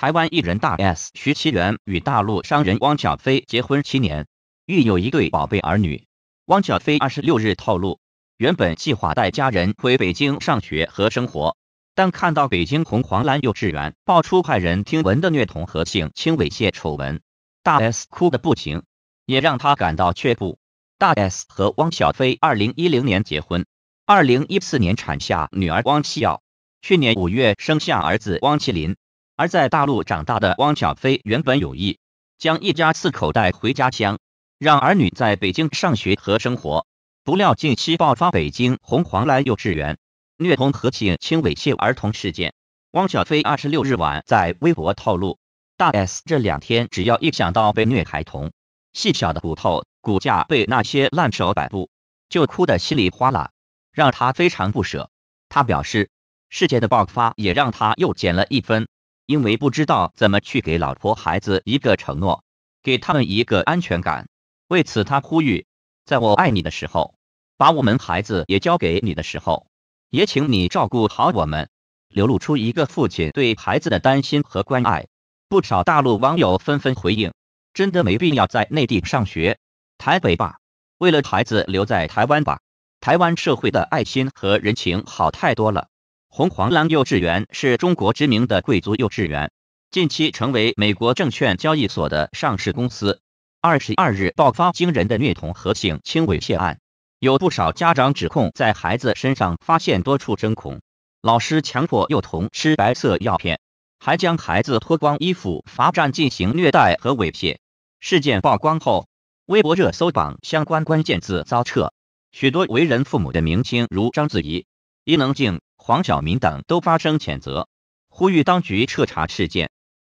台湾艺人大 S 徐熙媛与大陆商人汪小菲结婚七年，育有一对宝贝儿女。汪小菲二十六日透露，原本计划带家人回北京上学和生活，但看到北京红黄蓝幼稚园爆出派人听闻的虐童和性侵猥亵丑闻，大 S 哭得不行，也让他感到却步。大 S 和汪小菲二零一零年结婚，二零一四年产下女儿汪希瑶，去年五月生下儿子汪麒麟。而在大陆长大的汪小菲原本有意将一家四口带回家乡，让儿女在北京上学和生活。不料近期爆发北京红黄蓝幼稚园虐童和性侵猥亵儿童事件，汪小菲二十六日晚在微博透露，大 S 这两天只要一想到被虐孩童，细小的骨头骨架被那些烂手摆布，就哭得稀里哗啦，让他非常不舍。他表示，事件的爆发也让他又减了一分。因为不知道怎么去给老婆孩子一个承诺，给他们一个安全感，为此他呼吁，在我爱你的时候，把我们孩子也交给你的时候，也请你照顾好我们，流露出一个父亲对孩子的担心和关爱。不少大陆网友纷纷回应：“真的没必要在内地上学，台北吧，为了孩子留在台湾吧，台湾社会的爱心和人情好太多了。”红黄蓝幼稚园是中国知名的贵族幼稚园，近期成为美国证券交易所的上市公司。二十二日爆发惊人的虐童和性侵猥亵案，有不少家长指控在孩子身上发现多处针孔，老师强迫幼童吃白色药片，还将孩子脱光衣服罚站进行虐待和猥亵。事件曝光后，微博热搜榜相关关键字遭撤，许多为人父母的明星如章子怡。伊能静、黄晓明等都发声谴责，呼吁当局彻查事件。